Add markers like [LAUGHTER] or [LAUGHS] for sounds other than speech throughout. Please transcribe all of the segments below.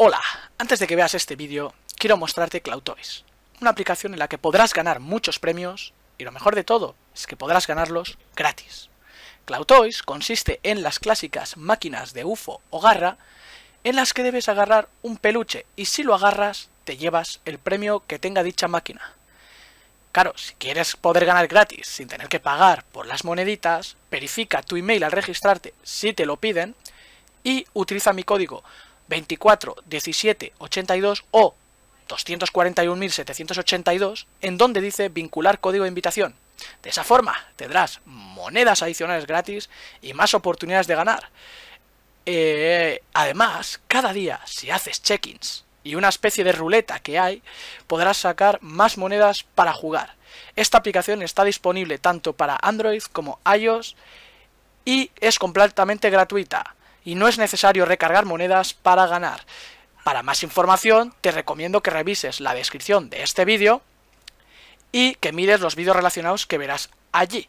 Hola, antes de que veas este vídeo, quiero mostrarte CloudToys, una aplicación en la que podrás ganar muchos premios y lo mejor de todo es que podrás ganarlos gratis. CloudToys consiste en las clásicas máquinas de UFO o garra en las que debes agarrar un peluche y si lo agarras te llevas el premio que tenga dicha máquina. Claro, si quieres poder ganar gratis sin tener que pagar por las moneditas, verifica tu email al registrarte si te lo piden y utiliza mi código 24 17 82 o 241.782, en donde dice vincular código de invitación. De esa forma tendrás monedas adicionales gratis y más oportunidades de ganar. Eh, además, cada día, si haces check-ins y una especie de ruleta que hay, podrás sacar más monedas para jugar. Esta aplicación está disponible tanto para Android como iOS y es completamente gratuita y no es necesario recargar monedas para ganar. Para más información te recomiendo que revises la descripción de este vídeo y que mires los vídeos relacionados que verás allí.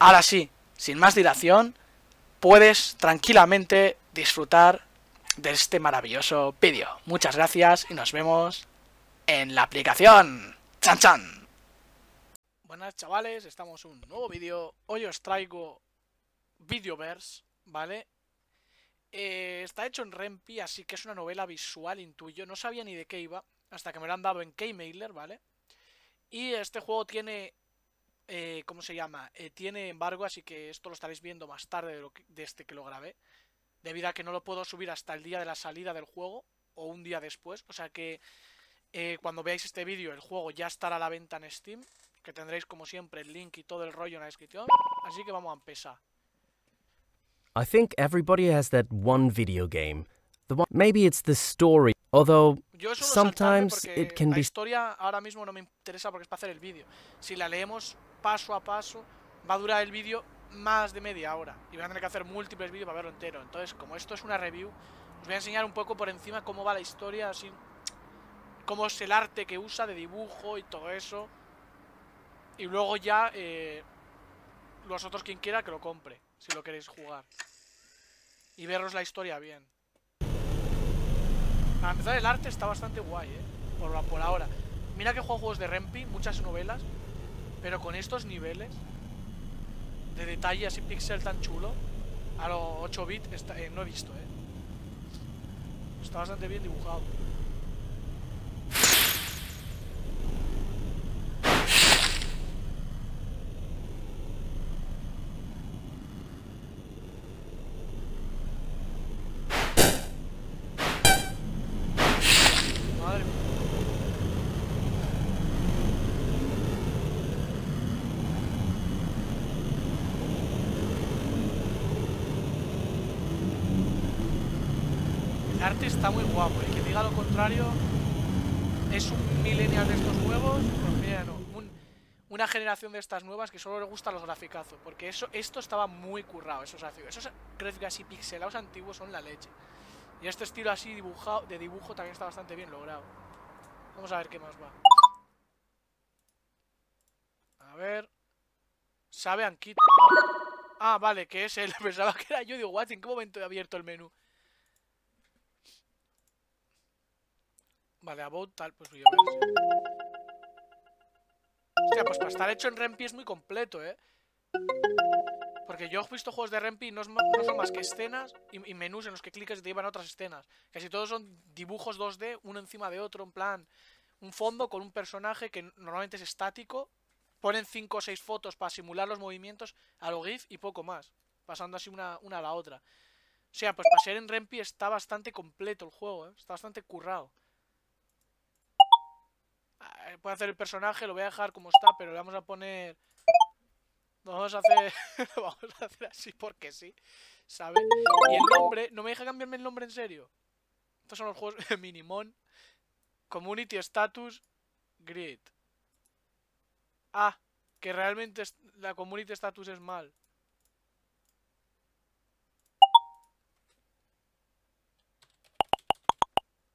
Ahora sí, sin más dilación, puedes tranquilamente disfrutar de este maravilloso vídeo. Muchas gracias y nos vemos en la aplicación. ¡Chan, chan! Buenas chavales, estamos en un nuevo vídeo. Hoy os traigo Videoverse, ¿vale? Eh, está hecho en Rempi, así que es una novela visual, intuyo. No sabía ni de qué iba, hasta que me lo han dado en Keymailer, ¿vale? Y este juego tiene... Eh, ¿Cómo se llama? Eh, tiene embargo, así que esto lo estaréis viendo más tarde de este que lo grabé. Debido a que no lo puedo subir hasta el día de la salida del juego, o un día después. O sea que cuando veáis este vídeo, el juego ya estará a la venta en Steam. Que tendréis, como siempre, el link y todo el rollo en la descripción. Así que vamos a empezar. I think everybody has that one video game. The one, maybe it's the story, although sometimes it can la historia ahora mismo no me interesa porque es para hacer el vídeo. Si la leemos paso a paso, va a durar el vídeo más de media hora y voy a tener que hacer múltiples vídeos para verlo entero. Entonces, como esto es una review, os voy a enseñar un poco por encima cómo va la historia, así cómo es el arte que usa de dibujo y todo eso. Y luego ya eh, los otros quien quiera que lo compre si lo queréis jugar. Y veros la historia bien. A empezar, el arte está bastante guay, ¿eh? Por, ahora. Mira que juego juegos de Rempi, muchas novelas, pero con estos niveles de detalle así pixel tan chulo, a los 8 bits, eh, no he visto, ¿eh? Está bastante bien dibujado. arte está muy guapo. y que diga lo contrario es un millennial de estos nuevos, pues una generación de estas nuevas que solo le gustan los graficazos, porque eso, esto estaba muy currado, esos gráficos. Esos gráficos así pixelados antiguos son la leche. Y este estilo así dibujado, de dibujo también está bastante bien logrado. Vamos a ver qué más va. A ver... Sabe Anquito. Ah, vale, que es él. [LAUGHS] Pensaba que era yo. Digo, what, ¿en qué momento he abierto el menú? Vale, about tal, pues yo sea, pues para estar hecho en Rempi es muy completo, ¿eh? Porque yo he visto juegos de Rempi y no, son más que escenas y, menús en los que clicas y te llevan a otras escenas. Casi todos son dibujos 2D, uno encima de otro, en plan... Un fondo con un personaje que normalmente es estático. Ponen 5 o 6 fotos para simular los movimientos a lo GIF y poco más. Pasando así una, una a la otra. O sea, pues para ser en Rempi está bastante completo el juego, ¿eh? Está bastante currado. Eh, puede hacer el personaje, lo voy a dejar como está, pero le vamos a poner... Vamos a hacer, [LAUGHS] vamos a hacer así porque sí, ¿sabes? Y el nombre, no me deja cambiarme el nombre en serio. Estos son los juegos [LAUGHS] Minimon, Community Status, Grid. Ah, que realmente la Community Status es mal.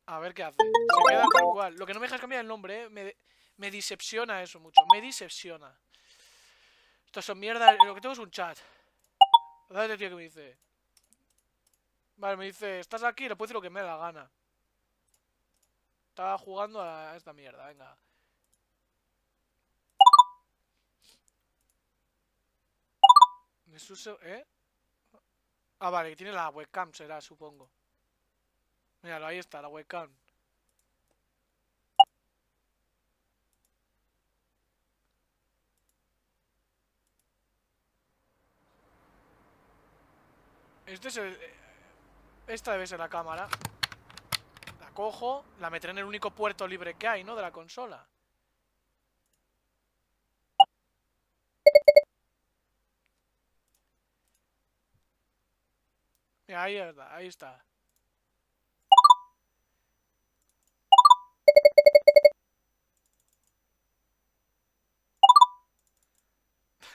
A ver qué hace. Se queda tal cual. Lo que no me dejas cambiar el nombre, ¿eh? Me, me decepciona eso mucho. Me decepciona. Estos son mierda. Lo que tengo es un chat. Dale, este tío, que me dice. Vale, me dice, estás aquí, le puedo decir lo que me da la gana. Estaba jugando a esta mierda, venga. ¿Me ¿Eh? Ah, vale, que tiene la webcam, será, supongo. Míralo, ahí está, la webcam. Este es el... Eh, esta debe ser la cámara. La cojo, la meteré en el único puerto libre que hay, ¿no? De la consola. Mira, ahí está, ahí está.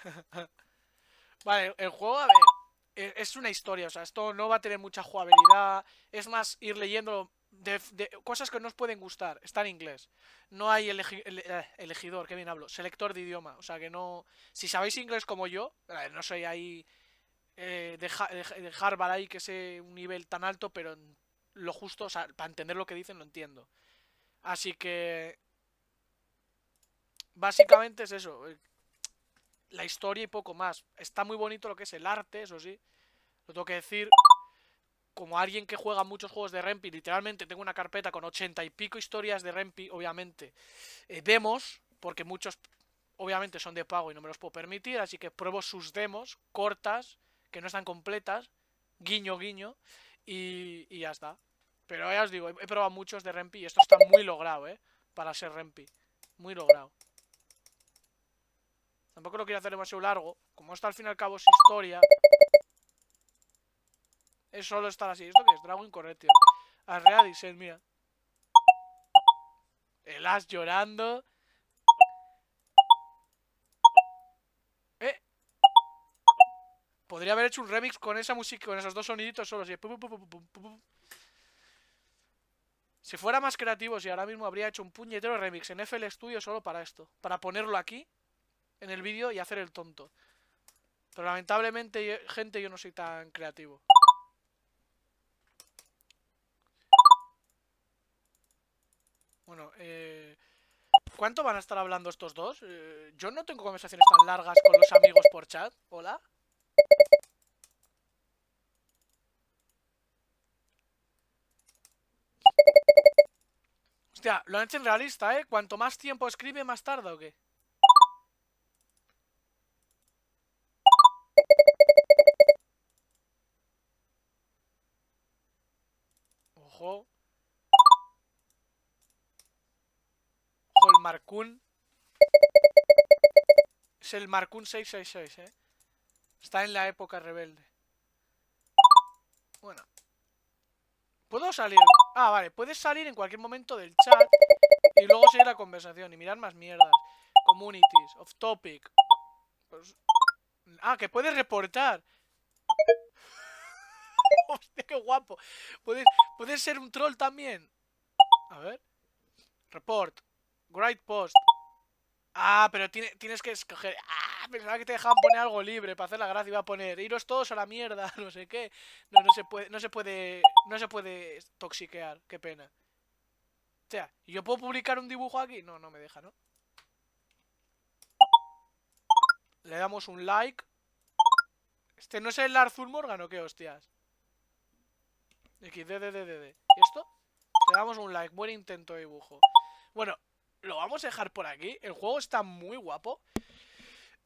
[LAUGHS] vale, el juego, a ver, e, es una historia, o sea, esto no va a tener mucha jugabilidad, es más ir leyendo de, cosas que no os pueden gustar, está en inglés. No hay el eh, elegidor, que bien hablo, selector de idioma, o sea que no... Si sabéis inglés como yo, no soy ahí eh, de, de, Harvard ahí que sé un nivel tan alto, pero lo justo, o sea, para entender lo que dicen lo entiendo. Así que... Básicamente es eso, eh, la historia y poco más. Está muy bonito lo que es el arte, eso sí. Lo tengo que decir, como alguien que juega muchos juegos de Rempi, literalmente tengo una carpeta con ochenta y pico historias de Rempi, obviamente. Eh, demos, porque muchos obviamente son de pago y no me los puedo permitir, así que pruebo sus demos cortas, que no están completas, guiño, guiño, y, ya está. Pero ya os digo, he, probado muchos de Rempi y esto está muy logrado, ¿eh? Para ser Rempi. Muy logrado. Tampoco lo quería hacer demasiado largo. Como esto al fin y al cabo es historia. Es solo estar así. ¿Esto que es? Dragon Correction. Arrea mira. El as llorando. ¿Eh? Podría haber hecho un remix con esa música, con esos dos soniditos solos. si fuera más creativo, si ahora mismo habría hecho un puñetero remix en FL Studio solo para esto. Para ponerlo aquí en el vídeo y hacer el tonto. Pero lamentablemente, gente, yo no soy tan creativo. Bueno, eh... ¿Cuánto van a estar hablando estos dos? Eh, yo no tengo conversaciones tan largas con los amigos por chat. ¿Hola? Hostia, lo han hecho en realista, ¿eh? Cuanto más tiempo escribe, más tarda, ¿o qué? Ojo. el Marcún. Es el Marcún 666, eh. Está en la época rebelde. Bueno. ¿Puedo salir? Ah, vale. Puedes salir en cualquier momento del chat y luego seguir la conversación y mirar más mierdas. Communities, off topic. Pues, ah, que puedes reportar. [LAUGHS] Hostia, qué guapo. Puedes, ser un troll también. A ver. Report. Great post. Ah, pero tienes que escoger... Ah, pensaba que te dejaban poner algo libre para hacer la gracia. Iba a poner, iros todos a la mierda, [LAUGHS] no sé qué. No, no se puede, no se puede, no se puede toxiquear. Qué pena. O sea, ¿yo puedo publicar un dibujo aquí? No, no me deja, ¿no? Le damos un like. Este no es el Arthur Morgan o qué hostias. XDDDD. ¿Y esto? Le damos un like. Buen intento de dibujo. Bueno, lo vamos a dejar por aquí. El juego está muy guapo.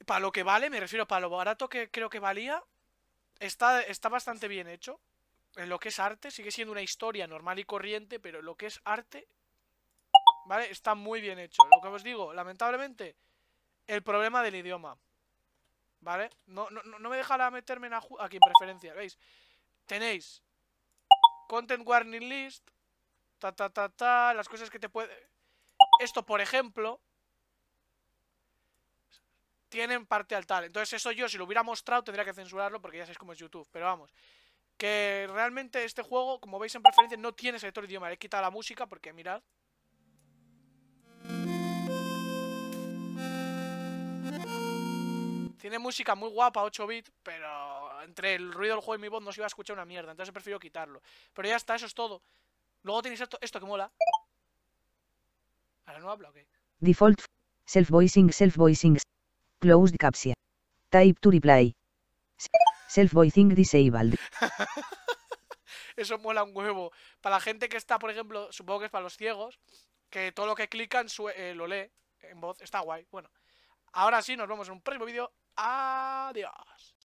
Para lo que vale, me refiero para lo barato que creo que valía. Está, está bastante bien hecho. En lo que es arte, sigue siendo una historia normal y corriente, pero en lo que es arte, ¿vale? Está muy bien hecho. Lo que os digo, lamentablemente, el problema del idioma, ¿vale? No, no, me dejará meterme en aquí en preferencia ¿veis? Tenéis Content warning list. Ta, ta, ta, ta. Las cosas que te puede... Esto, por ejemplo, tienen parte al tal. Entonces eso yo, si lo hubiera mostrado, tendría que censurarlo porque ya sabéis cómo es YouTube. Pero vamos, que realmente este juego, como veis en preferencia, no tiene selector de idioma. Le he quitado la música porque mirad. Tiene música muy guapa, 8 bits, pero entre el ruido del juego y mi voz no se iba a escuchar una mierda, entonces prefiero quitarlo. Pero ya está, eso es todo. Luego tenéis esto, esto que mola. ¿Ahora no habla o Default. Self-voicing, self-voicing. Closed capsia. Type to reply. Self-voicing disabled. [LAUGHS] eso mola un huevo. Para la gente que está, por ejemplo, supongo que es para los ciegos, que todo lo que clican eh, lo lee en voz. Está guay. Bueno, ahora sí, nos vemos en un próximo vídeo. Adiós.